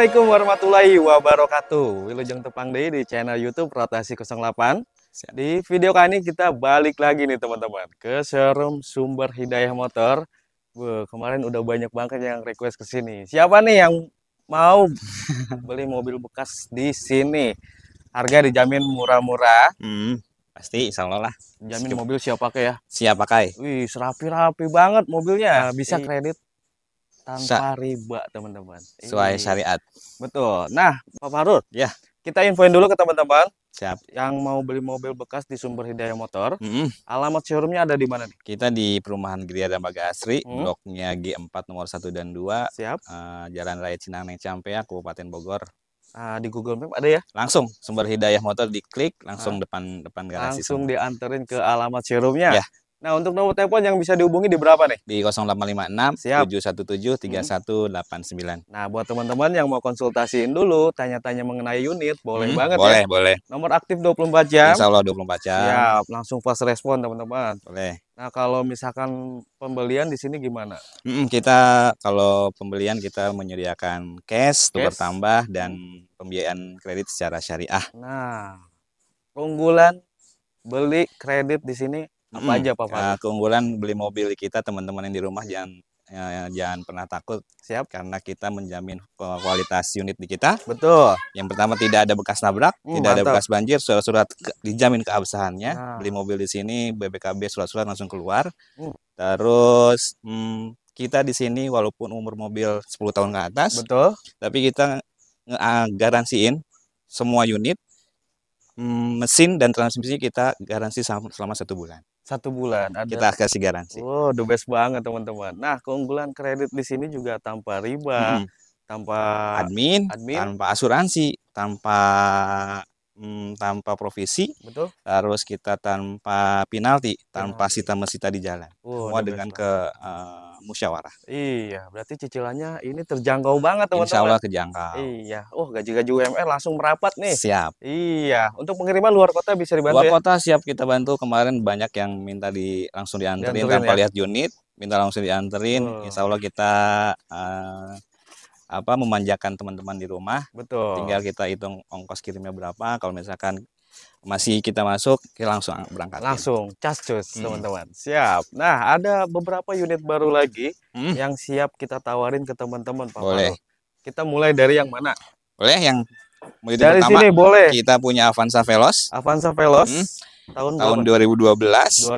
Assalamualaikum warahmatullahi wabarakatuh. Wilujeng Tepang Day di channel YouTube Rotasi 08. Di video kali ini kita balik lagi nih teman-teman ke showroom Sumber Hidayah Motor. Wah, kemarin udah banyak banget yang request ke sini. Siapa nih yang mau beli mobil bekas di sini? Harga dijamin murah-murah. Hmm, pasti insya Allah lah. Jamin mobil siap pakai ya? Siap pakai. Wih, serapi-rapi banget mobilnya. Bisa kredit tanpa Sa riba teman-teman sesuai iya. syariat betul nah Pak Farul ya kita infoin dulu ke teman-teman Siap. Yang mau beli mobil bekas di Sumber Hidayah Motor, mm -hmm. alamat showroomnya ada di mana nih? Kita di Perumahan Gria dan Baga Asri, mm. bloknya G4 nomor 1 dan 2. Siap. Uh, Jalan Raya Cinaneng Campea, Kabupaten Bogor. Nah, di Google Map ada ya? Langsung Sumber Hidayah Motor diklik, langsung nah, depan depan garasi. Langsung diantarin ke alamat showroomnya. Ya. Nah, untuk nomor telepon yang bisa dihubungi di berapa nih? Di 0856 Siap. 717 3189. Nah, buat teman-teman yang mau konsultasiin dulu, tanya-tanya mengenai unit, boleh hmm, banget boleh, ya. Boleh, boleh. Nomor aktif 24 jam. Insya Allah 24 jam. Siap, langsung fast respon teman-teman. Boleh. Nah, kalau misalkan pembelian di sini gimana? Hmm, kita kalau pembelian kita menyediakan cash, cash. tukar tambah dan hmm. pembiayaan kredit secara syariah. Nah, keunggulan beli kredit di sini apa hmm. aja Pak ya, Fadli? keunggulan beli mobil kita teman-teman yang di rumah jangan ya, ya, jangan pernah takut siap karena kita menjamin kualitas unit di kita betul yang pertama tidak ada bekas nabrak hmm, tidak mantap. ada bekas banjir surat-surat dijamin keabsahannya nah. beli mobil di sini BBKB surat-surat langsung keluar hmm. terus hmm, kita di sini walaupun umur mobil 10 tahun ke atas betul tapi kita ah, garansiin semua unit Mm, mesin dan transmisi kita garansi selama satu bulan. Satu bulan. Ada... Kita kasih garansi. Oh, the best banget teman-teman. Nah, keunggulan kredit di sini juga tanpa riba, hmm. tanpa admin, admin, tanpa asuransi, tanpa hmm, tanpa provisi, Betul. terus kita tanpa penalti, tanpa sita-mesita di jalan. Oh, Semua dengan ke uh, musyawarah. Iya, berarti cicilannya ini terjangkau banget teman-teman. Insya Allah terjangkau. Iya, oh gaji-gaji UMR langsung merapat nih. Siap. Iya, untuk pengiriman luar kota bisa dibantu Luar ya? kota siap kita bantu, kemarin banyak yang minta di langsung dianterin, dianterin tanpa ya? lihat unit, minta langsung dianterin. Hmm. Insya Allah kita uh, apa memanjakan teman-teman di rumah. Betul. Tinggal kita hitung ongkos kirimnya berapa. Kalau misalkan masih kita masuk kita langsung berangkat langsung cus hmm. teman-teman siap nah ada beberapa unit baru lagi hmm. yang siap kita tawarin ke teman-teman Pak boleh kita mulai dari yang mana boleh yang dari pertama, sini boleh kita punya Avanza Veloz Avanza Veloz hmm. tahun tahun dua 2012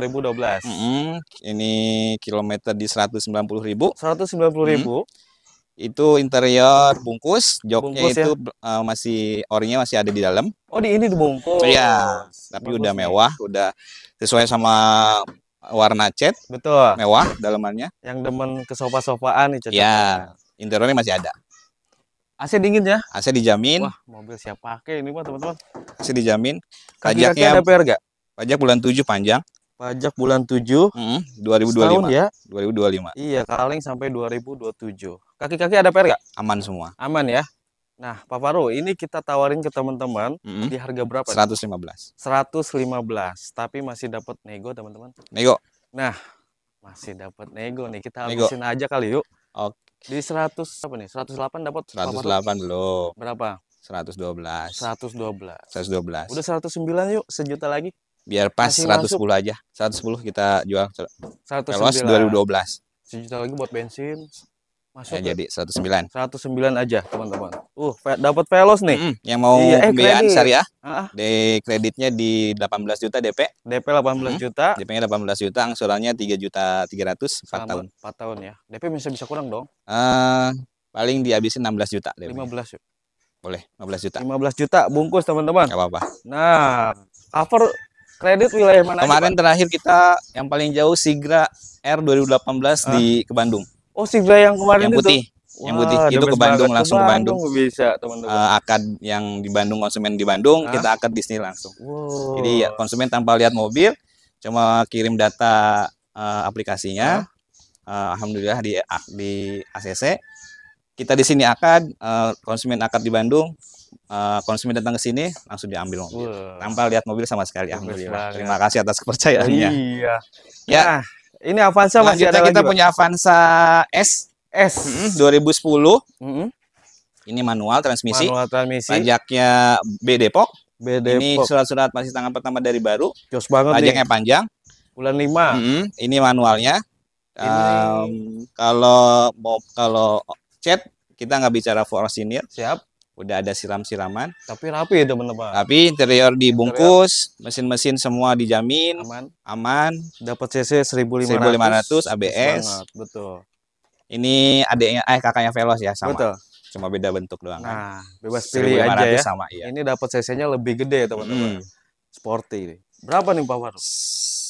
2012 hmm. ini kilometer di 190 ribu 190 ribu hmm itu interior bungkus, joknya bungkus, itu ya? uh, masih orinya masih ada di dalam. Oh, di ini dibungkus. Iya, tapi bungkus udah mewah, nih. udah sesuai sama warna cat. Betul. Mewah dalamannya. Yang demen ke sofa-sofaan itu. ya iya, interiornya masih ada. AC dingin ya? AC dijamin. Wah, mobil siapa pakai ini mah teman-teman. AC dijamin. Pajaknya PR gak? Pajak bulan 7 panjang. Pajak bulan 7. Mm -hmm, 2025. Setahun ya? 2025. Iya, kaleng sampai 2027. Kaki-kaki ada PR nggak? Aman semua. Aman ya. Nah, Pak Faru ini kita tawarin ke teman-teman mm -hmm. di harga berapa? 115. 115, tapi masih dapat nego, teman-teman. Nego. Nah, masih dapat nego nih. Kita habisin nego. aja kali yuk. Oke. Di 100 apa nih? 108 dapat 108 belum. Berapa? 112. 112. 112. Udah 109 yuk, sejuta lagi. Biar pas Masih 110 masuk. aja. 110 kita jual. 109. 2012. Sejuta lagi buat bensin. Masuk ya, ke? jadi 109. 109 aja, teman-teman. Uh, dapat Velos nih. Mm, yang mau iya, eh, pembiayaan syariah. Ah. Di kreditnya di 18 juta DP. DP 18 hmm. juta. DP-nya 18 juta, angsurannya 3 juta 300 4 Sama, tahun. 4 tahun ya. DP bisa bisa kurang dong. Uh, paling dihabisin 16 juta DP. 15 juta. Boleh, 15 juta. 15 juta bungkus, teman-teman. Enggak apa-apa. Nah, cover kredit wilayah mana? Kemarin aja, terakhir kita yang paling jauh Sigra R 2018 ah. di ke Bandung. Oh Sigla yang kemarin yang putih. Itu? yang putih Wah, itu ke Bandung langsung ke Bandung, Bandung bisa teman-teman uh, akad yang di Bandung konsumen di Bandung Hah? kita akad di sini langsung wow. jadi ya, konsumen tanpa lihat mobil cuma kirim data uh, aplikasinya uh, alhamdulillah di di ACC kita di sini akad uh, konsumen akad di Bandung uh, konsumen datang ke sini langsung diambil mobil tanpa lihat mobil sama sekali alhamdulillah terima kasih atas kepercayaannya iya ya nah ini Avanza masih Lanjutnya ada kita lagi, punya Avanza S S mm -hmm, 2010. Mm -hmm. Ini manual transmisi. Manual transmisi. Pajaknya B Depok. B Depok. Ini surat-surat masih tangan pertama dari baru. Jos banget Pajaknya nih. panjang. Bulan lima. Mm -hmm. Ini manualnya. Ini... Um, kalau mau kalau chat kita nggak bicara for senior. Siap udah ada siram-siraman. Tapi rapi ya teman-teman. Tapi interior dibungkus, mesin-mesin semua dijamin, aman, aman. Dapat CC 1500, 1500 ABS. Banget, betul. Ini adiknya eh kakaknya Velos ya sama. Betul. Cuma beda bentuk doang. Kan. Nah, kan? bebas pilih aja ya. Sama, iya. Ini dapat CC-nya lebih gede teman-teman. Hmm. Sporty. Berapa nih Pak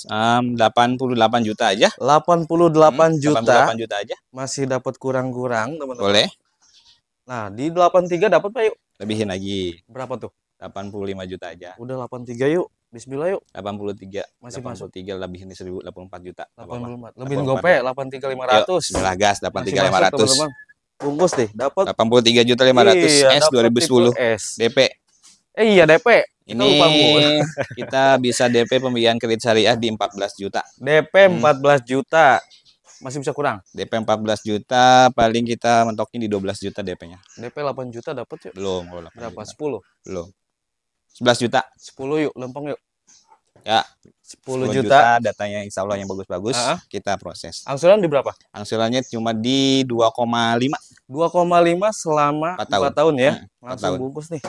Um, 88 juta aja. 88 hmm, juta. 88 juta aja. Masih dapat kurang-kurang, teman-teman. Boleh. Nah, di 83 dapat Pak yuk. Lebihin lagi. Berapa tuh? 85 juta aja. Udah 83 yuk. Bismillah yuk. 83. Masih 83 masuk. lebihin 1084 juta. 84. 84. Lebihin gope 83 500. Yuk, gas 83 masuk, 500. Teman Bungkus deh, dapat 83 juta 500 iya, S 2010 S. DP. Eh, iya DP. Ini kita bisa DP pembiayaan kredit syariah di 14 juta. DP 14 hmm. juta masih bisa kurang. DP 14 juta, paling kita mentoknya di 12 juta DP-nya. DP 8 juta dapat yuk. Belum, kalau Berapa? Juta. 10. Belum. 11 juta. 10 yuk, lempeng yuk. Ya, 10, 10 juta. juta datanya insya Allah yang bagus-bagus uh -huh. kita proses. Angsuran di berapa? Angsurannya cuma di 2,5. 2,5 selama 4 tahun, 4 tahun ya. Hmm, Langsung tahun. bungkus nih.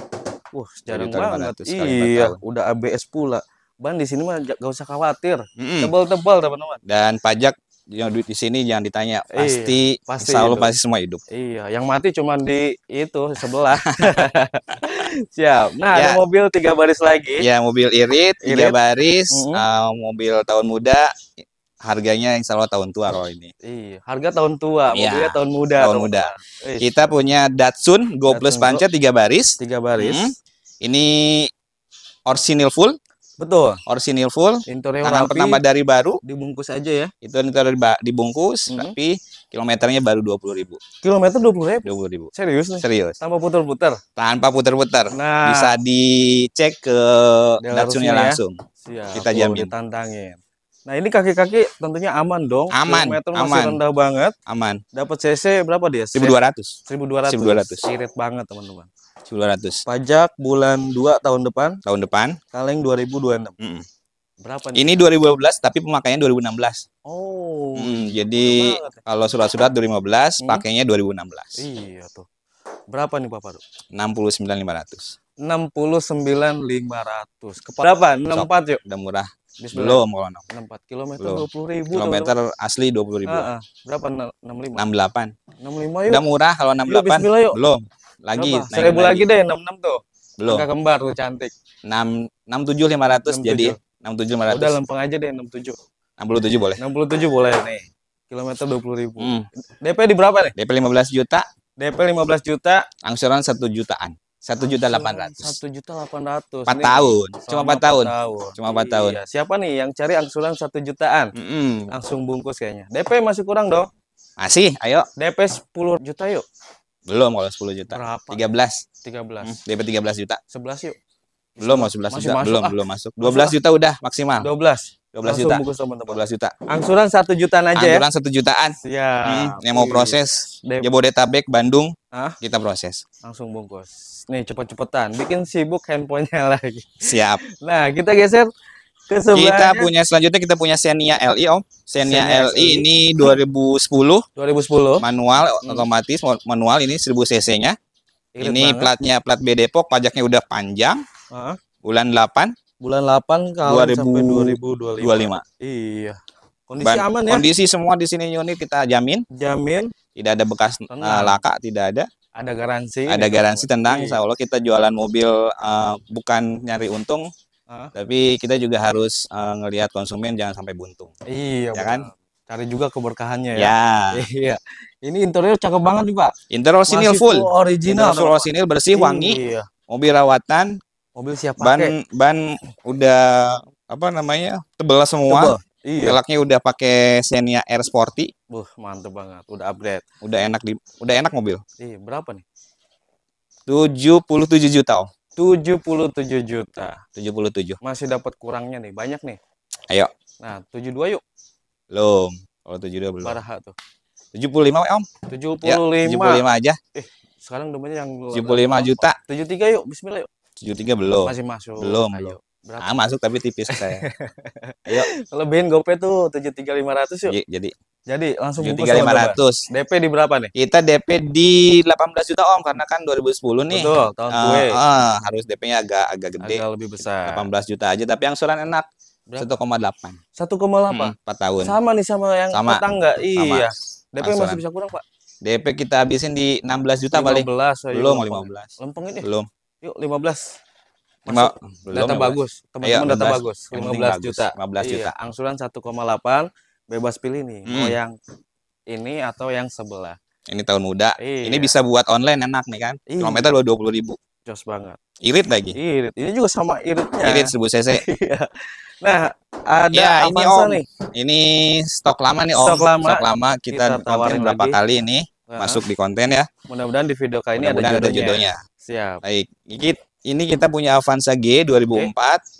Wah, uh, jarang banget. Iya, udah ABS pula. Ban di sini mah gak usah khawatir. Mm -mm. Tebal-tebal teman-teman. Dan pajak yang duit di sini jangan ditanya pasti, iya, pasti selalu pasti semua hidup iya yang mati cuma di itu sebelah siap nah ya. ada mobil tiga baris lagi ya mobil irit, irit. tiga baris mm -hmm. uh, mobil tahun muda harganya yang selalu tahun tua kalau ini iya harga tahun tua iya, mobilnya ya, tahun muda tahun, muda Ish. kita punya Datsun Go Datsun Plus Panca tiga baris tiga baris -hmm. ini orsinil full Betul. orsinil full. Interior karena rapi, pertama dari baru. Dibungkus aja ya. Itu interior dibungkus mm -hmm. tapi Kilometernya baru dua puluh ribu. Kilometer dua puluh ribu. Dua puluh ribu. Serius nih. Serius. Tanpa putar-putar. Tanpa putar-putar. Nah. Bisa dicek ke Datsunnya ya. langsung. Siap. Kita jamin. Ditantangin. Nah ini kaki-kaki tentunya aman dong. Aman. Kilometer masih aman, rendah banget. Aman. Dapat CC berapa dia? Seribu seribu dua ratus, dua 1200. 1200. 1200. Irit banget teman-teman. 1200. Pajak bulan 2 tahun depan. Tahun depan. Kaleng 2026. Mm -mm. Berapa nih? Ini 2012 tapi pemakaiannya 2016. Oh. Mm, jadi ya. kalau surat-surat 2015 hmm? pakainya 2016. Iya tuh. Berapa nih Bapak? 69.500. 69.500. Kepala berapa? 64 yuk. Udah murah. Bismillah. Belum kalau 64 km 20.000. Kilometer asli 20.000. puluh Berapa? 65. 68. 65 yuk. Udah murah kalau 68. Yuk, bismillah, yuk. Belum. Lagi. Berapa? Seribu lagi, lagi deh, enam enam tuh. Belum. Angka kembar tuh cantik. Enam enam tujuh lima ratus jadi enam tujuh lima ratus. Udah lempeng aja deh enam tujuh. Enam puluh tujuh boleh. Enam puluh tujuh boleh nih. Kilometer dua puluh ribu. Hmm. DP di berapa nih? DP lima belas juta. DP lima belas juta. Angsuran satu jutaan satu juta delapan ratus satu juta delapan ratus empat tahun cuma empat tahun. tahun cuma empat tahun siapa nih yang cari angsuran satu jutaan -hmm. langsung bungkus kayaknya DP masih kurang dong masih ayo DP sepuluh juta yuk belum kalau 10 juta. Berapa? 13. 13. Hmm, dapat 13 juta. 11 yuk. Belum mau 11 Masih juta, masuk, belum ah. belum masuk. 12 juta ah. udah maksimal. 12. 12 juta. Buku teman -teman. 12 juta. Angsuran 1 jutaan aja ya. Angsuran ya. 1 jutaan. Iya. Hmm, yang mau proses Jabodetabek, Bandung, Hah? kita proses. Langsung bungkus. Nih cepet-cepetan, bikin sibuk handphonenya lagi. Siap. Nah, kita geser kita punya selanjutnya kita punya Xenia LI Om. Xenia, LI ini 2010. 2010. Manual hmm. otomatis manual ini 1000 cc-nya. Ini banget. platnya plat B Depok, pajaknya udah panjang. Uh -huh. Bulan 8. Bulan 8 kalau 2000, sampai 2025. 2025 Iya. Kondisi aman ya. Kondisi semua di sini unit kita jamin. Jamin. Tidak ada bekas uh, laka, tidak ada ada garansi ada garansi tentang iya. insya Allah kita jualan mobil uh, bukan nyari untung tapi kita juga harus uh, ngelihat konsumen jangan sampai buntung iya ya kan cari juga keberkahannya ya, ya. iya ini interior cakep banget nih pak interior sinil full original interior sinil bersih wangi iya. mobil rawatan mobil siap pakai ban ban udah apa namanya tebel semua Tebel. Iya. udah pakai Xenia Air Sporty. Buh, mantep banget. Udah upgrade. Udah enak di udah enak mobil. Iya, berapa nih? 77 juta, Oh. 77 juta. 77. Masih dapat kurangnya nih, banyak nih. Ayo. Nah, 72 yuk. Belum. Kalau 72 belum. Baraha tuh. 75 Om. 75. Ya, 75 aja. Eh, sekarang demennya yang 75 juta. 73 yuk, bismillah yuk. 73 belum. Masih masuk. Belum, Ayo. belum. Berapa? Ah, masuk tapi tipis saya. Ayo. Iya. Lebihin GoPay tuh 73500 yuk. Jadi jadi langsung bungkus 3500. DP di berapa nih? Kita DP di 18 juta Om karena kan 2010 nih. Betul, tahun uh, gue. Uh, harus DP-nya agak agak gede. Agak lebih besar. 18 juta aja tapi yang suran enak. 1,8. 1,8. Hmm, 4 tahun. Sama nih sama yang sama. tetangga. Iya. Sama. DP Angsuran. masih bisa kurang, Pak. DP kita habisin di 16 juta 15, paling. 15, iya, belum 15. 15. Lempengin ya. Belum. Yuk 15. Masuk, belum data 15. Ya, bagus, teman-teman iya, data bagus. 15 juta. 15 iya, juta. Iya, angsuran 1,8 bebas pilih nih, hmm. mau yang ini atau yang sebelah. Ini tahun muda. Iya. Ini bisa buat online enak nih kan. Iya. Kilometer dua puluh ribu. Jos banget. Irit lagi. Irit. Ini juga sama iritnya. Irit sebut cc. Iya. nah, ada ya, ini om. nih. Ini stok lama nih om. Stok lama. Stok lama kita, kita tawarin berapa lagi. kali ini. Masuk di konten ya. Mudah-mudahan di video kali ini Mudah ada jodohnya. Ada judulnya. Siap. Baik, Gigit ini kita punya Avanza G 2004 okay.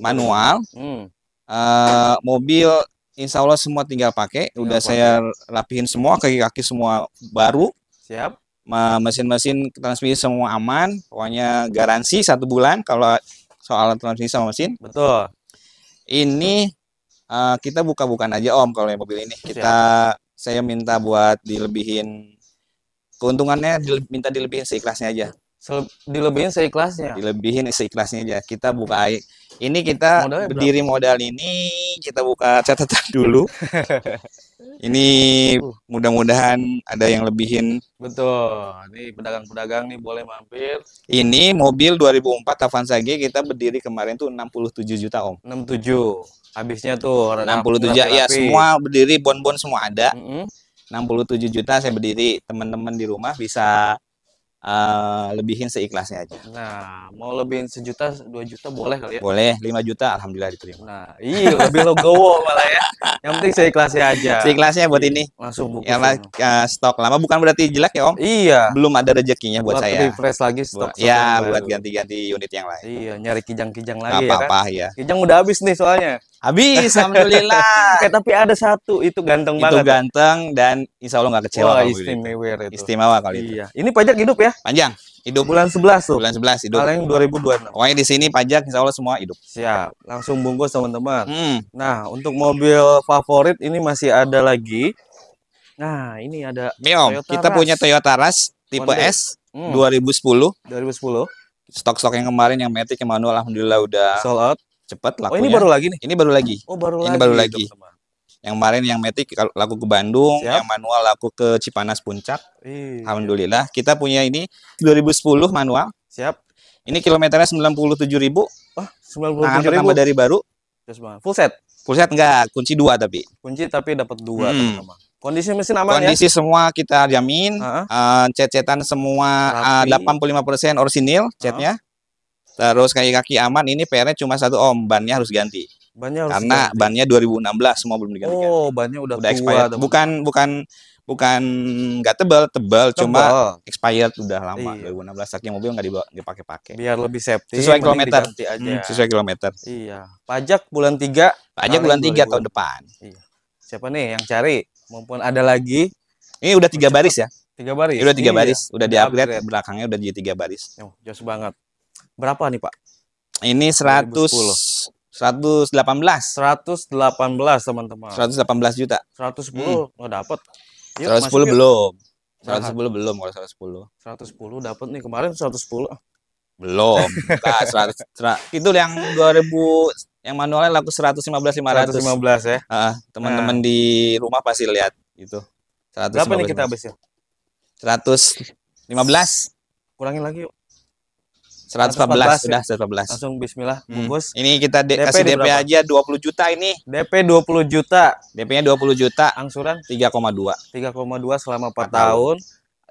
manual. Hmm. Uh, mobil Insya Allah semua tinggal pakai. Udah saya rapihin semua kaki-kaki semua baru. Siap. Mesin-mesin transmisi semua aman. Pokoknya garansi satu bulan kalau soal transmisi sama mesin. Betul. Ini uh, kita buka-bukan aja Om kalau yang mobil ini. Kita Siap. saya minta buat dilebihin keuntungannya minta dilebihin seikhlasnya aja. Sel dilebihin seikhlasnya. Dilebihin seikhlasnya aja. Kita buka air. Ini kita Modalnya berdiri berapa? modal ini kita buka catatan dulu. ini mudah-mudahan ada yang lebihin. Betul. Ini pedagang-pedagang nih boleh mampir. Ini mobil 2004 Avanza G kita berdiri kemarin tuh 67 juta, Om. 67. Habisnya tuh 67 ya semua berdiri bon-bon semua ada. Mm -hmm. 67 juta saya berdiri. Teman-teman di rumah bisa uh, lebihin seikhlasnya aja. Nah, mau lebihin sejuta, dua juta boleh kali ya? Boleh, lima juta alhamdulillah diterima. Nah, iya lebih logowo malah ya. Yang penting seikhlasnya aja. Seikhlasnya buat ini. Langsung buku. Ya, uh, stok lama bukan berarti jelek ya, Om. Iya. Belum ada rezekinya buat, buat saya. refresh lagi stok. Buat, ya, buat ganti-ganti unit yang lain. Iya, nyari kijang-kijang lagi -apa, ya kan? apa-apa ya. Kijang udah habis nih soalnya. Habis, alhamdulillah. eh, tapi ada satu itu ganteng itu banget. Itu ganteng dan insya Allah gak kecewa. Wah, gitu. istimewa itu. itu. Istimewa kali iya. itu. Ini pajak hidup ya? Panjang. Hidup bulan 11 tuh. Bulan 11 hidup. Paling 2026. Pokoknya di sini pajak insya Allah semua hidup. Siap. Langsung bungkus teman-teman. Hmm. Nah, untuk mobil favorit ini masih ada lagi. Nah, ini ada Mio. Kita Rush. punya Toyota Rush tipe Monday. S hmm. 2010. 2010. Stok-stok yang kemarin yang metik yang manual alhamdulillah udah sold out cepet lakunya. Oh ini baru lagi nih? Ini baru lagi. Oh baru ini lagi. Ini baru lagi. Teman. Yang kemarin yang metik laku ke Bandung, Siap. yang manual laku ke Cipanas Puncak. Ih. Iya. Alhamdulillah kita punya ini 2010 manual. Siap. Ini kilometernya 97 ribu. Wah, 97 Nah, ribu. pertama dari baru. Yes, Full set? Full set enggak, kunci dua tapi. Kunci tapi dapat dua hmm. Kondisi mesin aman Kondisi ya? Kondisi semua kita jamin. Uh -huh. uh, eh, cet-cetan semua 85 uh, 85% orsinil cetnya. Uh -huh Terus kaki kaki aman ini PR-nya cuma satu om, oh, bannya harus ganti. Bannya harus Karena ganti. bannya 2016 semua belum diganti. Oh, bannya udah, udah tua. Expired. Bukan bukan bukan nggak tebal, tebal, cuma expired udah lama iya. 2016 akhirnya mobil nggak dipakai-pakai. Biar lebih safety. Sesuai kilometer. Aja. Hmm, sesuai kilometer. Iya. Pajak bulan tiga. Pajak bulan tiga tahun depan. Iya. Siapa nih yang cari? Mumpun ada lagi. Ini udah tiga baris ya. Tiga baris. Ya, udah tiga iya. baris, udah di upgrade. belakangnya udah jadi tiga baris. Oh, jos banget berapa nih Pak? Ini 100 2010. 118. 118 teman-teman. 118 juta. 110 hmm. oh dapat. 110 masukin. belum. 110 nah, Sehat. belum kalau 110. 110 dapat nih kemarin 110. Belum. Nah, 100, 100 itu yang 2000 yang manualnya laku 115 500. 115 ya. Uh, teman-teman nah. di rumah pasti lihat itu. 115. Berapa nih kita habisnya? 115. Kurangin lagi yuk. 114, 114 sudah 114. Langsung bismillah hmm. bungkus. Hmm. Ini kita DP kasih DP berapa? aja 20 juta ini. DP 20 juta. DP-nya 20 juta. Angsuran 3,2. 3,2 selama 4, 4 tahun. tahun.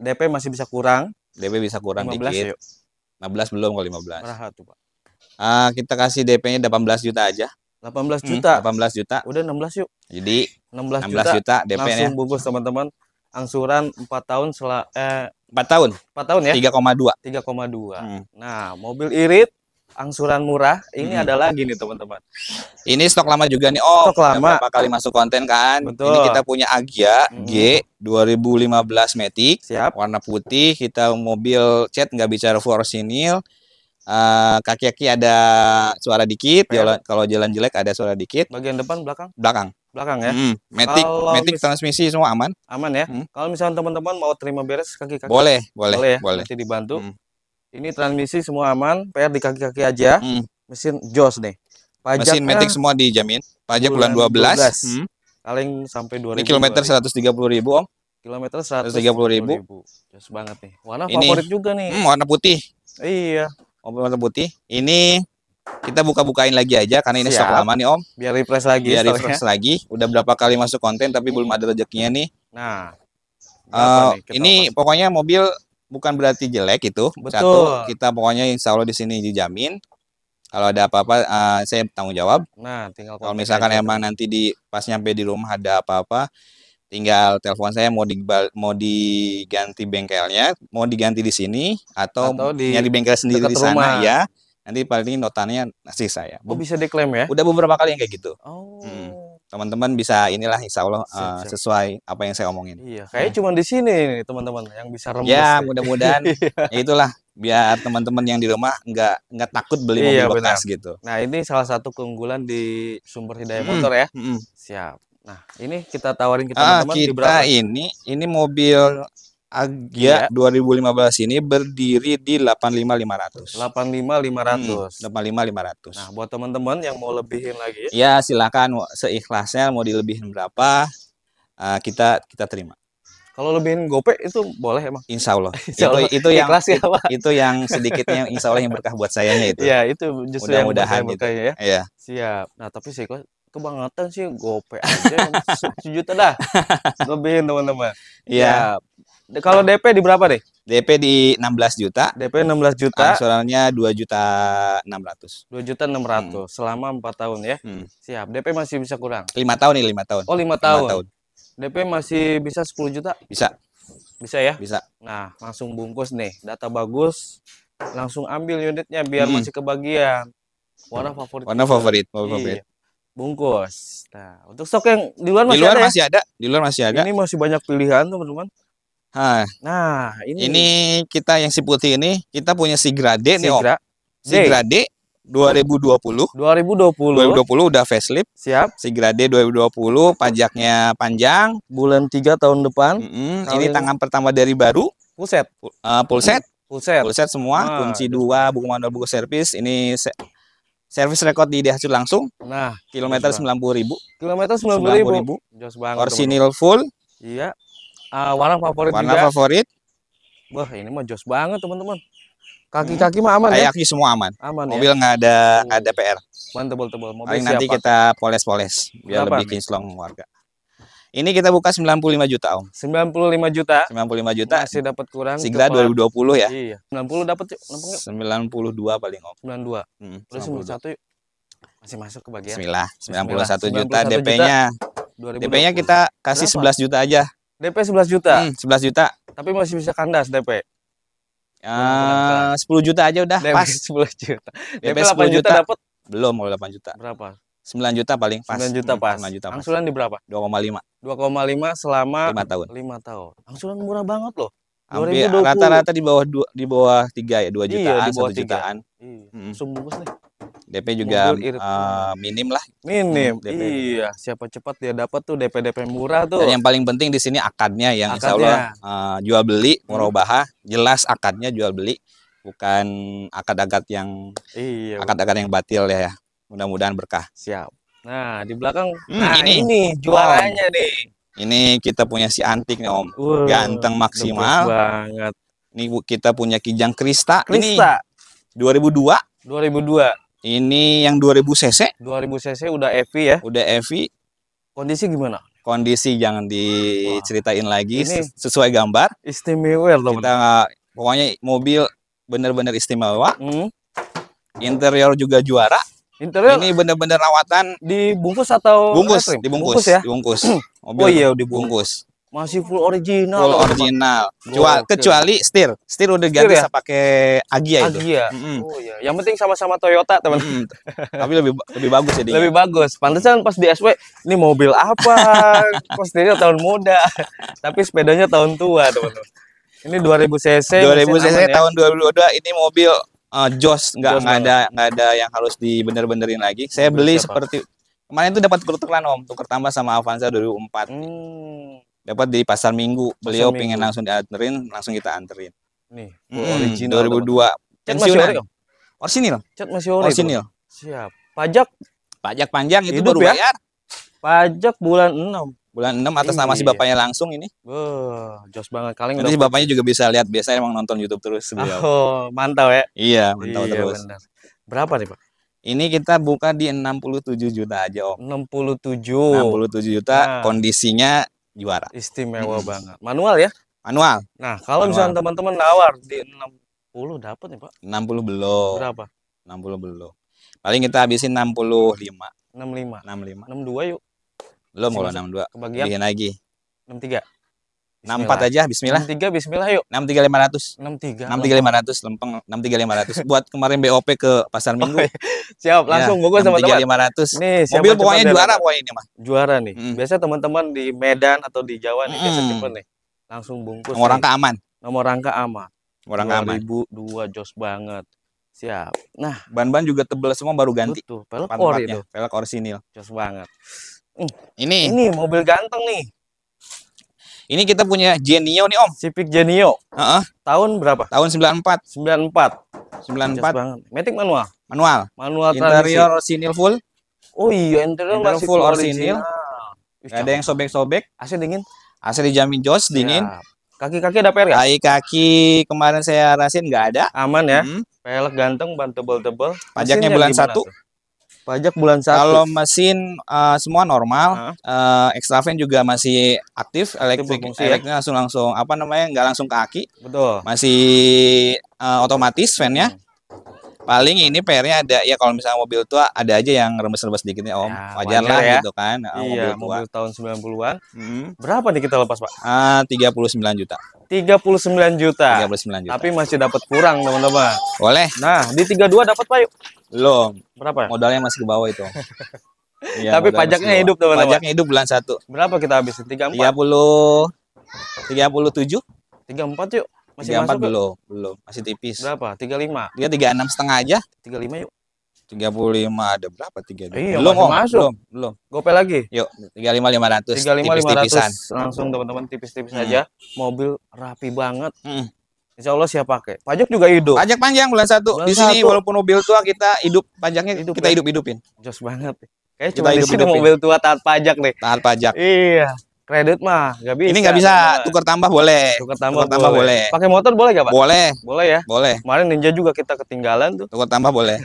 DP masih bisa kurang. DP bisa kurang 15, dikit. Yuk. 15 belum kalau 15. Rahat tuh, Pak. Uh, kita kasih DP-nya 18 juta aja. 18 hmm, juta. Hmm, 18 juta. Udah 16 yuk. Jadi 16, 16 juta, juta DP-nya. Langsung bungkus teman-teman angsuran 4 tahun sela eh 4 tahun. 4 tahun ya? 3,2. 3,2. Hmm. Nah, mobil irit angsuran murah ini hmm. ada lagi teman-teman. Ini stok lama juga nih. Oh, stok lama. Berapa kali masuk konten kan? Betul. Ini kita punya Agia hmm. G 2015 Matic. Siap. Warna putih, kita mobil cat nggak bicara four sinil. Uh, eh, kaki-kaki ada suara dikit, kalau jalan jelek ada suara dikit. Bagian depan belakang? Belakang belakang ya. Hmm, matic, Kalau matic transmisi semua aman. Aman ya. Hmm. Kalau misalnya teman-teman mau terima beres kaki-kaki. Boleh, boleh, boleh. Ya? boleh. Nanti dibantu. Hmm. Ini transmisi semua aman, PR di kaki-kaki aja. Hmm. Mesin jos nih. Pajaknya Mesin matic semua dijamin. Pajak bulan, bulan 12. 12. Hmm. Paling sampai 2000. Ini kilometer 130 ribu, Om. Kilometer 130 ribu. ribu. Jos banget nih. Warna ini, favorit juga nih. Mm, warna putih. Iya. Om warna putih. Ini kita buka-bukain lagi aja karena ini Siap. stok lama nih Om. Biar refresh lagi. Biar refresh refresh lagi. Udah berapa kali masuk konten tapi belum ada rezekinya nih. Nah. Uh, nih ini pokoknya mobil bukan berarti jelek itu. Betul. Satu kita pokoknya Insya Allah di sini dijamin. Kalau ada apa-apa uh, saya tanggung jawab. Nah, tinggal kalau misalkan aja. emang nanti di pas nyampe di rumah ada apa-apa tinggal telepon saya mau di mau diganti bengkelnya, mau diganti di sini atau, atau di, nyari bengkel sendiri di sana rumah. ya nanti paling notanya nasi saya. Oh, bisa diklaim ya? Udah beberapa kali yang kayak gitu. Oh. Hmm. Teman-teman bisa inilah insya Allah siap, Uh, sesuai apa yang saya omongin. Iya, kayaknya hmm. cuma di sini nih teman-teman yang bisa rembes. Ya, mudah-mudahan iya. ya itulah biar teman-teman yang di rumah nggak nggak takut beli iya, mobil bekas gitu. Nah, ini salah satu keunggulan di sumber hidayah hmm. motor ya. Hmm. Siap. Nah, ini kita tawarin ke ah, teman-teman Uh, kita di berapa? ini ini mobil Agia ya. 2015 iya. ini berdiri di 85500. 85500. Hmm, 85500. Nah, buat teman-teman yang mau lebihin lagi. Ya, silakan seikhlasnya mau dilebihin berapa uh, kita kita terima. Kalau lebihin GoPay itu boleh emang. Insya Allah. Insya Allah. Itu, itu yang ya, itu yang sedikitnya Insya Allah yang berkah buat saya itu. Iya itu justru Mudah -mudahan yang berkah gitu. ya. Iya. Siap. Nah tapi sih kebangetan sih GoPay aja sejuta dah lebihin teman-teman. Iya. -teman. Kalau DP di berapa deh? DP di 16 juta. DP 16 juta. Angsurannya 2 juta 600. 2 juta 600 hmm. selama 4 tahun ya. Hmm. Siap. DP masih bisa kurang. 5 tahun nih, 5 tahun. Oh, 5 tahun. 5 tahun. DP masih bisa 10 juta? Bisa. Bisa ya? Bisa. Nah, langsung bungkus nih. Data bagus. Langsung ambil unitnya biar hmm. masih kebagian. Warna hmm. favorit. Warna favorit. Warna iya. favorit. Iya. Bungkus. Nah, untuk stok yang di luar masih di luar ada. Ya? Masih ya? ada. Di luar masih ada. Ini masih banyak pilihan, teman-teman. Nah, nah ini ini kita yang si putih ini kita punya si Grade si nih, Om. Si Grade 2020. 2020. 2020 udah facelift. Siap. Si Grade 2020 pajaknya panjang. Bulan 3 tahun depan. Mm -hmm. Ini tangan pertama dari baru. Full set. Uh, eh, full set. Full set. Full set semua. Nah, Kunci dua, buku manual, buku servis. Ini se servis rekod di Daihatsu langsung. Nah, kilometer sembilan puluh ribu. Kilometer sembilan puluh ribu. Jauh banget. Orsinil full. Iya. Uh, ah, warna favorit warna juga. favorit wah ini mah jos banget teman-teman kaki-kaki hmm. mah aman kaki ya? kaki semua aman aman ya? mobil nggak ya? ada nggak ada PR mantul tebel mobil siapa? nanti kita poles-poles biar Kenapa? lebih kinclong warga ini kita buka 95 juta om 95 juta 95 juta masih dapat kurang Sigla 2020 ya iya 90 dapat 92 paling om 92 hmm, 91 yuk. masih masuk ke bagian Bismillah 91, 91 juta DP-nya DP-nya kita kasih Kenapa? 11 juta aja DP 11 juta. Hmm, 11 juta. Tapi masih bisa kandas DP. Uh, 10 juta aja udah DP pas 10 juta. DP, DP 10 8 juta, juta dapat belum kalau 8 juta. Berapa? 9 juta paling pas. 9 hmm, juta pas. 9 juta pas. Angsuran di berapa? 2,5. 2,5 selama 5 tahun. 5 tahun. Angsuran murah banget loh. Hampir rata-rata di bawah dua, di bawah tiga ya, dua jutaan, iya, satu jutaan. Iya. Hmm. bagus nih. DP juga uh, minim lah. Minim. Hmm, Iya, siapa cepat dia dapat tuh DP DP murah tuh. Dan yang paling penting di sini akadnya yang akadnya. insya Allah uh, jual beli hmm. murabaha, jelas akadnya jual beli bukan akad-akad yang iya, akad-akad yang batil ya. Mudah-mudahan berkah. Siap. Nah, di belakang hmm, nah ini, ini juaranya nih. Ini kita punya si antik nih Om. wow, Ganteng maksimal. banget. Ini kita punya Kijang Krista. Krista. Ini 2002. 2002. Ini yang 2000 cc. 2000 cc udah EV ya. Udah EV. Kondisi gimana? Kondisi jangan diceritain wow. lagi ini sesuai gambar. Istimewa loh. Kita pokoknya mobil bener-bener istimewa. Hmm. Interior juga juara. Interior ini benar-benar rawatan dibungkus atau bungkus Di dibungkus bungkus ya dibungkus hmm. mobil oh iya dibungkus masih full original full original Jual, oh, kecuali okay. Stir udah ganti ya? pakai Agia, itu Agia mm -hmm. oh iya yang penting sama-sama Toyota teman mm -hmm. tapi lebih lebih bagus ya dia. lebih bagus pantesan pas di SW ini mobil apa pas stirnya tahun muda tapi sepedanya tahun tua teman-teman ini 2000 cc 2000 cc ya. tahun ya. 2022 ini mobil uh, eh, jos nggak nggak ada nggak ada yang harus dibener-benerin lagi saya beli Siapa? seperti kemarin itu dapat tukeran om tuker tambah sama Avanza 2004 hmm. dapat di pasar minggu pasar beliau minggu. langsung dianterin langsung kita anterin nih hmm, original 2002 pensiunan orsinil cat masih ori orsinil siap pajak pajak panjang itu Hidup baru ya? bayar pajak bulan enam bulan 6 atas nama si iya. bapaknya langsung ini. Wah, jos banget. Kaleng Nanti si bapaknya juga bisa lihat biasanya emang nonton YouTube terus oh, beliau. Oh, mantau ya. Iya, mantau iya, terus. Bener. Berapa nih, Pak? Ini kita buka di 67 juta aja, Om. 67. 67 juta nah. kondisinya juara. Istimewa hmm. banget. Manual ya? Manual. Nah, kalau Manual. misalnya teman-teman nawar di 60 dapat nih, Pak? 60 belum. Berapa? 60 belum. Paling kita habisin 65. 65. 65. 62 yuk. Lo mau 62. Kebagian. Bikin lagi. tiga enam empat aja bismillah. enam tiga bismillah yuk. enam enam enam tiga tiga lima ratus 63500. 63. 63500 lempeng ratus buat kemarin BOP ke pasar Minggu. Oh, iya. siap, iya. langsung ya, bungkus teman-teman. 63500. Nih, mobil pokoknya juara pokoknya ini mah. Juara nih. Hmm. Biasa teman-teman di Medan atau di Jawa nih hmm. biasa nih. Langsung bungkus. Nomor rangka aman. Nomor rangka aman. Nomor rangka aman. 2002 jos banget. Siap. Nah, ban-ban juga tebel semua baru ganti. Betul, pelek ori itu. ori orsinil. Jos banget. Ini. Ini mobil ganteng nih. Ini kita punya Genio nih, Om. Civic Genio. Uh -uh. Tahun berapa? Tahun 94. 94. 94. Banget. Matic manual. Manual. Manual interior original full. Oh iya, interior, interior masih full orisinil. Gak ada yang sobek-sobek. AC dingin. AC dijamin jos dingin. Kaki-kaki ada PR ya? Kaki-kaki kemarin saya rasin nggak ada. Aman ya. Hmm. Pelek ganteng, ban tebel-tebel. Pajaknya bulan satu. Pajak bulan satu. Kalau mesin uh, semua normal, huh? uh, eh, extra fan juga masih aktif, elektrik, ya? elektriknya langsung langsung apa namanya nggak langsung ke aki, betul. Masih uh, otomatis fan ya. Hmm paling ini PR-nya ada ya kalau misalnya mobil tua ada aja yang remes-remes dikit nih Om. Ya, wajar lah ya. gitu kan. Ah, iya, mobil, mobil tahun 90-an. Hmm. Berapa nih kita lepas, Pak? Ah, 39 juta. 39 juta. 39 juta. Tapi masih dapat kurang, teman-teman. Boleh. Nah, di 32 dapat Pak. Yuk. Belum. Berapa? Modalnya masih ke bawah itu. ya, Tapi pajaknya hidup, teman-teman. Pajaknya hidup bulan 1. Berapa kita habisin? 34. 30 37. 34 yuk. Masih empat belum, ya? belum. Masih tipis. Berapa? Tiga 35. Dia enam setengah aja. Tiga lima yuk. Tiga puluh lima ada berapa? 35. Iya, belum, masih om. masuk. Belum, belum. Gope lagi. Yuk, 35 lima 35 tipisan. Langsung teman-teman tipis-tipis hmm. aja. Mobil rapi banget. Hmm. Insya Allah siap pakai. Pajak juga hidup. Pajak panjang bulan satu. Bulan di sini satu. walaupun mobil tua kita hidup panjangnya hidup, kita ya? hidup hidupin. Joss banget. Kayaknya cuma di sini mobil tua taat pajak nih. Taat pajak. Iya. Kredit mah nggak bisa. Ini nggak bisa, tukar tambah boleh. Tukar tambah, tambah boleh. boleh. Pakai motor boleh gak, Pak? Boleh. Boleh ya? Boleh. Kemarin Ninja juga kita ketinggalan tuh. Tukar tambah boleh.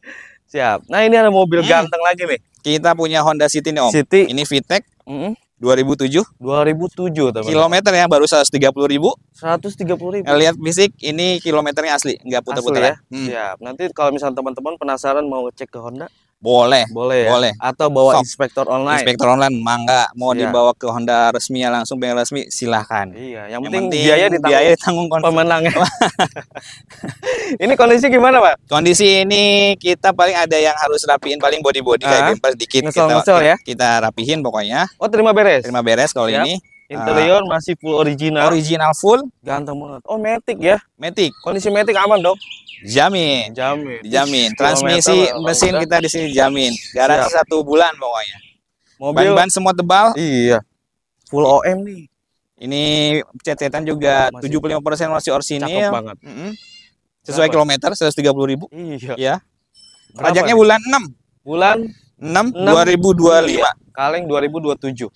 Siap. Nah, ini ada mobil hmm. ganteng lagi nih. Kita punya Honda City nih, Om. City. Ini VTEC. Mm -hmm. 2007 2007 teman kilometer ya baru 130 ribu 130 ribu lihat fisik ini kilometernya asli nggak putar-putar ya? ya hmm. siap nanti kalau misalnya teman-teman penasaran mau cek ke Honda boleh. Boleh. Ya? Boleh. Atau bawa Sok. inspektor online. Inspektor online mangga mau iya. dibawa ke Honda resmi ya langsung bengkel resmi silahkan. Iya, yang, yang penting, penting biaya ditanggung, biaya ditanggung pemenang. ini kondisi gimana, Pak? Kondisi ini kita paling ada yang harus rapiin paling body-body kayak kayak bumper sedikit kita, ya? kita rapihin pokoknya. Oh, terima beres. Terima beres kalau ini Ah. Interior uh, masih full original. Original full. Ganteng banget. Oh, Matic ya? Matic. Kondisi Matic aman dong? Jamin. Jamin. Jamin. Transmisi mesin kita di sini jamin. Garansi Siap. satu bulan pokoknya. Mobil ban, ban semua tebal. Iya. Full OM nih. Ini cetetan juga tujuh puluh lima persen masih orsinil. Cakep banget. Mm -hmm. Sesuai Berapa? kilometer 130.000. ribu. Iya. Ya. Pajaknya bulan 6. Bulan 6, 6 2025. Iya. Kaleng 2027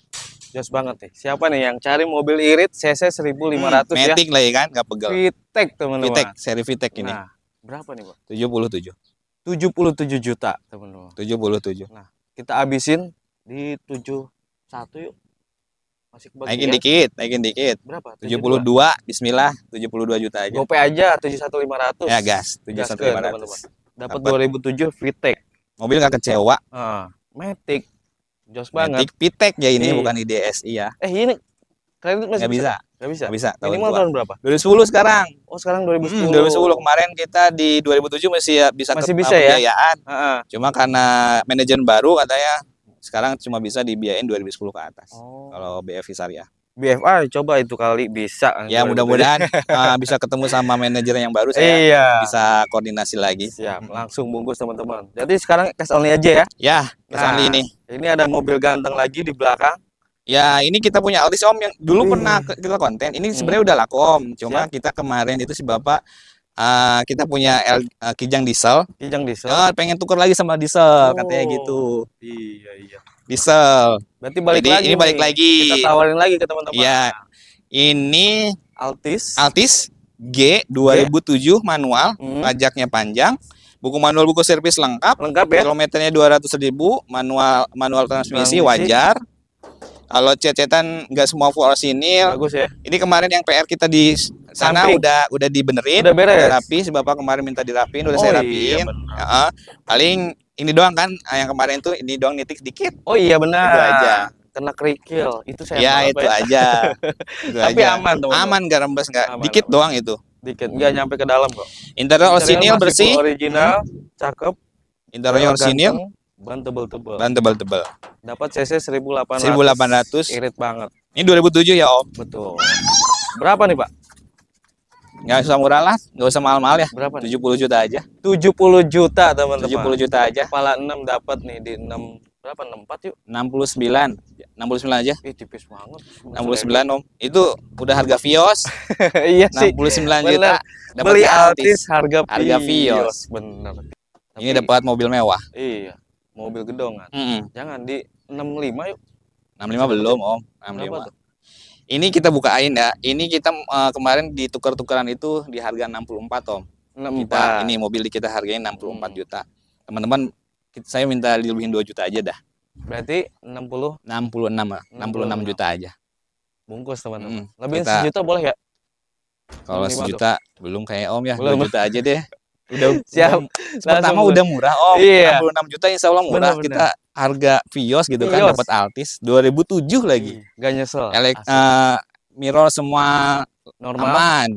jos banget nih. Ya. Siapa nih yang cari mobil irit CC 1500 hmm, ya? Matic lah ya kan, nggak pegel. Vitek teman-teman. Vitek, seri Vitek ini. Nah, berapa nih, Pak? puluh tujuh juta, teman-teman. tujuh. Nah, kita abisin di tujuh satu yuk. Masih kebagian. Naikin dikit, naikin dikit. Berapa? Tujuh puluh dua Bismillah, tujuh puluh dua juta aja. Gope aja tujuh satu lima ratus. Ya, gas. tujuh satu lima ratus. Dapat dua ribu tujuh Vitek. Mobil nggak kecewa. Ah, Matic Jos banget. Pitek ya ini Iyi. bukan IDSI ya. Eh ini kredit masih Nggak bisa. Gak bisa. Gak bisa. Ini Minimal tahun berapa? 2010 sekarang. Oh, sekarang 2010. Hmm, 2010 kemarin kita di 2007 masih ya, bisa masih bisa ya. Uh -huh. Cuma karena manajer baru katanya sekarang cuma bisa dibiayain 2010 ke atas. Oh. Kalau BFI Syariah. BFA coba itu kali bisa. Ya mudah-mudahan uh, bisa ketemu sama manajer yang baru saya iya. bisa koordinasi lagi. Siap, langsung bungkus teman-teman. Jadi sekarang cash only aja ya. Ya, cash nah, only ini. Ini ada mobil ganteng lagi di belakang. Ya, ini kita punya Altis Om yang dulu hmm. pernah kita konten. Ini hmm. sebenarnya hmm. udah laku Om, cuma Siap. kita kemarin itu si Bapak Uh, kita punya L, uh, Kijang Diesel. Kijang Diesel. Oh, pengen tukar lagi sama Diesel oh. katanya gitu. Iya, iya. Diesel. Nanti balik Jadi, lagi. Ini balik nih. lagi. Kita tawarin lagi ke teman-teman. Ya, Ini Altis. Altis G 2007 G. manual, hmm. pajaknya panjang. Buku manual buku servis lengkap. Lengkap ya. Kilometernya 200.000, manual manual transmisi wajar. Kalau cecetan nggak semua full orsinil. Bagus ya. Ini kemarin yang PR kita di sana Samping. udah udah dibenerin. Udah beres. Udah rapi, si Bapak kemarin minta dirapin, udah oh, saya rapiin. Iya, ya, paling ini doang kan ah, yang kemarin tuh ini doang nitik sedikit. Oh iya benar. Itu aja. Kena kerikil itu saya. Ya itu ya. aja. itu Tapi aja. aman teman. Aman gak rembes nggak? Dikit aman. doang itu. Dikit nggak nyampe ke dalam kok. Interior orsinil bersih. Original, hmm. cakep. Interior orsinil. Ban tebel-tebel. Ban tebel-tebel. Dapat CC seribu delapan ratus. Irit banget. Ini dua ribu tujuh ya Om. Betul. Berapa nih Pak? Nggak usah murah lah, nggak usah mahal-mahal ya. Berapa? tujuh puluh juta aja. tujuh puluh juta, teman-teman. puluh juta aja. Kepala enam dapat nih di enam. berapa? enam empat yuk. enam enam puluh sembilan. puluh sembilan aja. Ih, tipis banget. puluh sembilan Om. Itu udah harga Vios. iya Enam sih. 69 juta. Dapat Beli Altis harga Vios. Harga Vios, bener. Ini dapat mobil mewah. Iya. Mobil gedongan. Mm Jangan di enam lima yuk. enam lima belum, Om. enam lima ini kita buka bukain ya. Ini kita uh, kemarin ditukar-tukaran itu di harga 64, Om. 64. Kita ini mobil kita harganya 64 hmm. juta. Teman-teman, saya minta dilebihin 2 juta aja dah. Berarti 60 66 66, 66 juta aja. Bungkus, teman-teman. Hmm, Lebih 1 juta boleh ya? Kalau 1 sejuta belum kayak Om ya, belum. 2 juta aja deh. udah siap udah, pertama langsung. udah murah oh iya. 66 juta insya Allah murah bener, kita bener. harga Vios gitu kan, Vios. kan dapat Altis 2007 lagi iya, gak nyesel Elek, uh, eh, mirror semua normal aman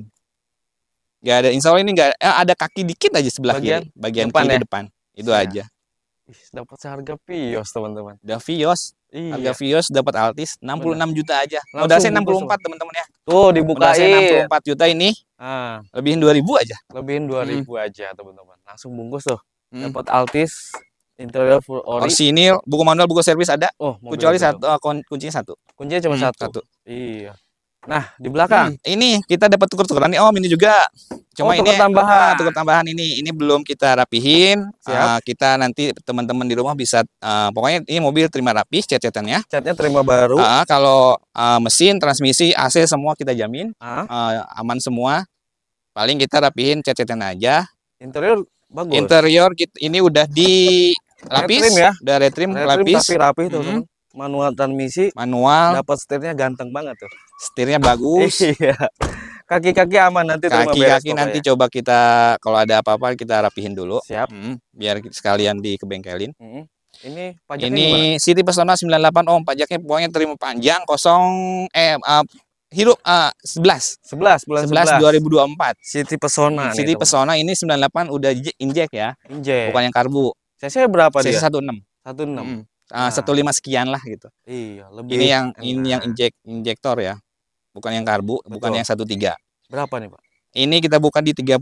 gak ada insya Allah ini gak eh, ada kaki dikit aja sebelah bagian, kiri bagian depan kiri ya? depan itu ya. aja dapat seharga Vios teman-teman udah Vios Iya. Harga Vios dapat Altis 66 enam juta aja. Modalnya 64 teman-teman ya. Tuh dibukain. Modalnya 64 juta ini Ah. Lebihin ribu aja. Lebihin 2000 hmm. aja, teman-teman. Langsung bungkus tuh. Hmm. Dapat Altis interior full ori. sini buku manual, buku servis ada. Oh, kecuali satu uh, kuncinya satu. Kuncinya cuma hmm, satu. satu. Iya. Nah, di belakang. Hmm, ini kita dapat tuker-tukeran nih Om, ini juga. Cuma oh, ini tambahan. Ah, tuker tambahan ini. Ini belum kita rapihin. Siap. Uh, kita nanti teman-teman di rumah bisa uh, pokoknya ini mobil terima rapih cat-catannya. Catnya terima baru. Uh, kalau uh, mesin, transmisi, AC semua kita jamin. Uh. Uh, aman semua. Paling kita rapihin cat-catan aja. Interior bagus. Interior kita, ini udah di lapis, ya. Udah retrim, retrim lapis. Tapi rapi tuh, -hmm manual transmisi manual dapat setirnya ganteng banget tuh setirnya bagus iya kaki-kaki aman nanti kaki-kaki nanti coba kita kalau ada apa-apa kita rapihin dulu siap hmm, biar sekalian dikebengkelin hmm. ini pajaknya ini gimana? City Persona 98 Om pajaknya pokoknya terima panjang kosong eh uh, hidup uh, 11 11 bulan 11, 11 2024 City Pesona City hmm, Persona ini 98 udah injek ya injek bukan yang karbu Saya berapa CC dia? 16 16 hmm. Ah, nah. satu lima sekian lah gitu. Iya, lebih. Ini yang enak. Ya. ini yang injek injektor ya. Bukan yang karbu, Betul. bukan yang satu tiga. Berapa nih, Pak? Ini kita buka di 36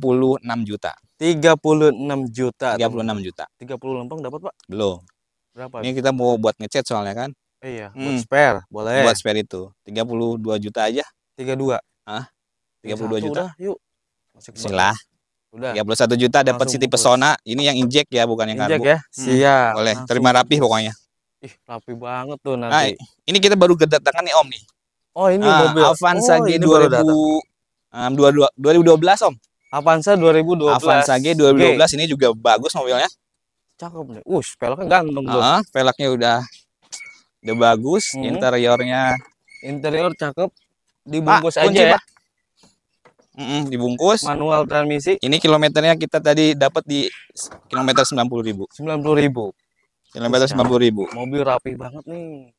juta. 36 juta. 36 enam juta. 30 lempeng dapat, Pak? Belum. Berapa? Ini kita mau buat ngecat soalnya kan? Iya, hmm. buat spare, boleh. Buat spare itu. 32 juta aja. 32. Ah, 32 juta. Udah, yuk. Masuk Silah. Udah. 31 juta dapat City Pesona. Ini yang injek ya, bukan yang karbu karbu. ya. Hmm. Siap. Boleh, terima rapih pokoknya. Ih, rapi banget tuh nanti. Nah, ini kita baru kedatangan nih Om nih. Oh, ini ah, mobil Avanza oh, G 2000 um, 2012 Om. Avanza 2012. Avanza G 2012 G. ini juga bagus mobilnya. Cakep nih. Uh, peleknya ganteng tuh. Ah, peleknya udah udah bagus, hmm. interiornya. Interior cakep. Dibungkus pak, aja kunci, ya. Pak. Mm -mm, dibungkus. Manual transmisi. Ini kilometernya kita tadi dapat di kilometer 90.000. 90.000. Kilometer sembilan puluh ribu. Mobil rapi banget nih.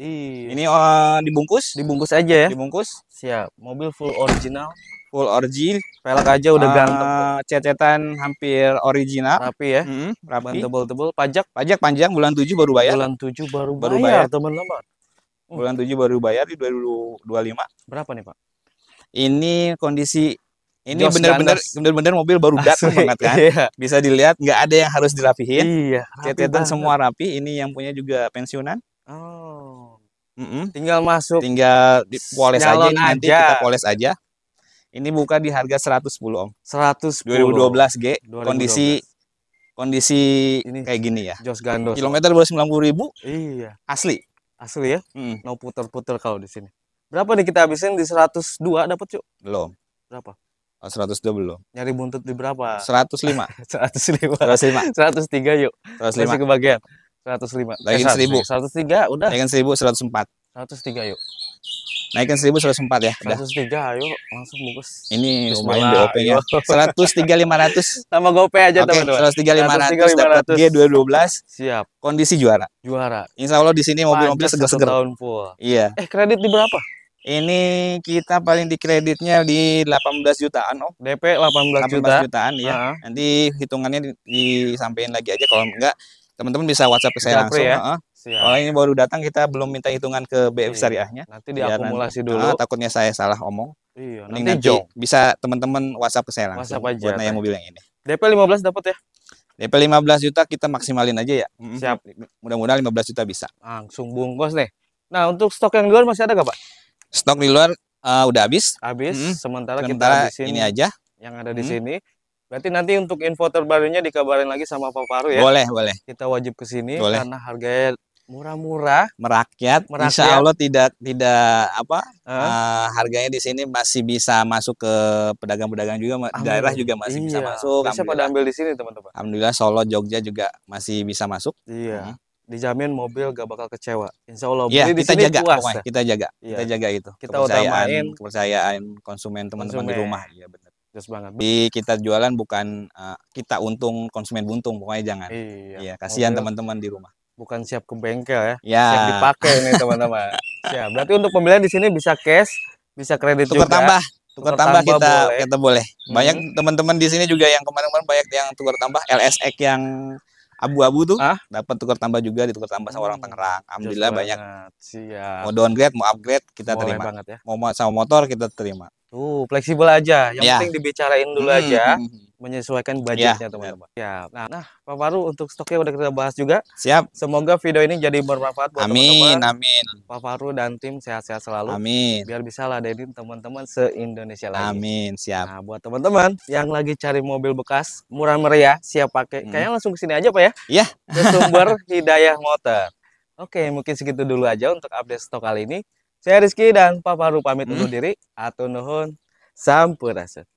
Ih. Ini uh, dibungkus? Dibungkus aja ya. Dibungkus. Siap. Mobil full original. Full original. Velg aja udah uh, ganteng. Cetetan hampir original. Rapi ya. -hmm, rapi. Tebel-tebel. Pajak? Pajak panjang bulan tujuh baru bayar. Bulan tujuh baru, baru bayar, bayar. teman-teman. Hmm. Bulan tujuh baru bayar di 2025. Berapa nih, Pak? Ini kondisi ini benar-benar benar-benar mobil baru ah, datang banget kan. Iya. Bisa dilihat nggak ada yang harus dirapihin. Iya. Catatan semua rapi. Ini yang punya juga pensiunan. Oh. Mm -mm. Tinggal masuk. Tinggal dipoles aja. aja. Nanti kita poles aja. Ini buka di harga 110 om. 110. 2012 G. 2012. Kondisi kondisi ini kayak gini ya. Jos gandos. Kilometer baru 90 ribu. Iya. Asli. Asli ya. Mm. No puter-puter kalau di sini. Berapa nih kita habisin di 102 dapat cuk? Belum. Berapa? Ah, seratus dua belum. Nyari buntut di berapa? Seratus lima. Seratus 103 yuk. 105. Masih kebagian. lima. Eh, Naikin seribu Seratus tiga. udah. Naikin 1000 Seratus tiga. yuk. Naikin 1000 104 ya. seratus 103 ayo langsung bungkus. Ini lumayan di OP nya 103 500. Sama GoPay aja okay, teman-teman. 103 500 dapat g belas. Siap. Kondisi juara. Juara. Insya Allah di sini mobil-mobil seger-seger. Tahun full. Iya. Eh kredit di berapa? Ini kita paling di kreditnya di 18 jutaan, oh. DP 18, 18 juta. jutaan, ya. Uh -huh. Nanti hitungannya disampaikan lagi aja kalau enggak teman-teman bisa WhatsApp ke saya langsung, ya. Uh -huh. Kalau ini baru datang kita belum minta hitungan ke BF besar iya. Syariahnya. Nanti diakumulasi iya, dulu. Ah, takutnya saya salah omong. Iya, nanti, nanti bisa teman-teman WhatsApp ke saya langsung. WhatsApp aja. Buat nanya mobil yang ini. DP 15 dapat ya? DP 15 juta kita maksimalin aja ya. Siap. Mudah-mudahan 15 juta bisa. Langsung bungkus nih. Nah, untuk stok yang di luar masih ada gak, Pak? Stok di luar uh, eh, udah habis. Habis. Hmm. Sementara, Sementara kita habisin ini aja yang ada di hmm. sini. Berarti nanti untuk info terbarunya dikabarin lagi sama Pak Paru ya. Boleh, boleh. Kita wajib ke sini karena harganya murah-murah, merakyat. merakyat. Insya Allah tidak tidak apa? Uh. Uh, harganya di sini masih bisa masuk ke pedagang-pedagang juga, Amin. daerah juga masih iya. bisa masuk. Bisa pada ambil di sini, teman-teman. Alhamdulillah Solo, Jogja juga masih bisa masuk. Iya. Uh dijamin mobil gak bakal kecewa. Insya Allah ya, kita jaga, puas. Ya. Kita jaga, ya. kita iya. jaga itu. Kita kepercayaan, utamain kepercayaan konsumen teman-teman di rumah. Iya benar. Terus banget. Di kita jualan bukan uh, kita untung konsumen buntung pokoknya jangan. Iya. Ya, kasihan teman-teman di rumah. Bukan siap ke bengkel ya. Iya. Siap dipakai nih teman-teman. ya, Berarti untuk pembelian di sini bisa cash, bisa kredit tukar juga. tambah. Tukar, tukar tambah, tambah kita boleh. kita boleh. Banyak hmm. teman-teman hmm. di sini juga yang kemarin-kemarin banyak yang tukar tambah LSX yang abu-abu tuh ah? dapat tukar tambah juga ditukar tambah sama orang hmm, Tangerang. Alhamdulillah Just banyak. Siap. Mau downgrade, mau upgrade kita Boleh terima. Banget ya. Mau sama motor kita terima. Tuh, fleksibel aja. Yang ya. penting dibicarain dulu hmm. aja. Hmm. hmm menyesuaikan iya, budgetnya iya. teman-teman. Ya. ya. Nah, Pak Faru untuk stoknya udah kita bahas juga. Siap. Semoga video ini jadi bermanfaat buat Amin, teman-teman. amin. Pak Faru dan tim sehat-sehat selalu. Amin. Biar bisa lah, ladenin teman-teman se-Indonesia lagi. Amin, siap. Nah, buat teman-teman yang lagi cari mobil bekas murah meriah, siap pakai. Hmm. Kayaknya langsung ke sini aja, Pak ya. Iya. sumber Hidayah Motor. Oke, mungkin segitu dulu aja untuk update stok kali ini. Saya Rizky dan Pak Faru pamit hmm. undur diri. Atau nuhun. Sampurasun.